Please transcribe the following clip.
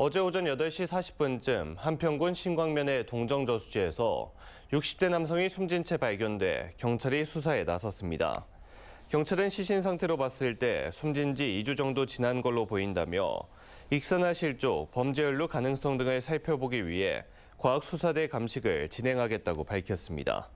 어제 오전 8시 40분쯤 한평군 신광면의 동정저수지에서 60대 남성이 숨진 채 발견돼 경찰이 수사에 나섰습니다. 경찰은 시신 상태로 봤을 때 숨진 지 2주 정도 지난 걸로 보인다며 익사나 실조, 범죄 연루 가능성 등을 살펴보기 위해 과학수사대 감식을 진행하겠다고 밝혔습니다.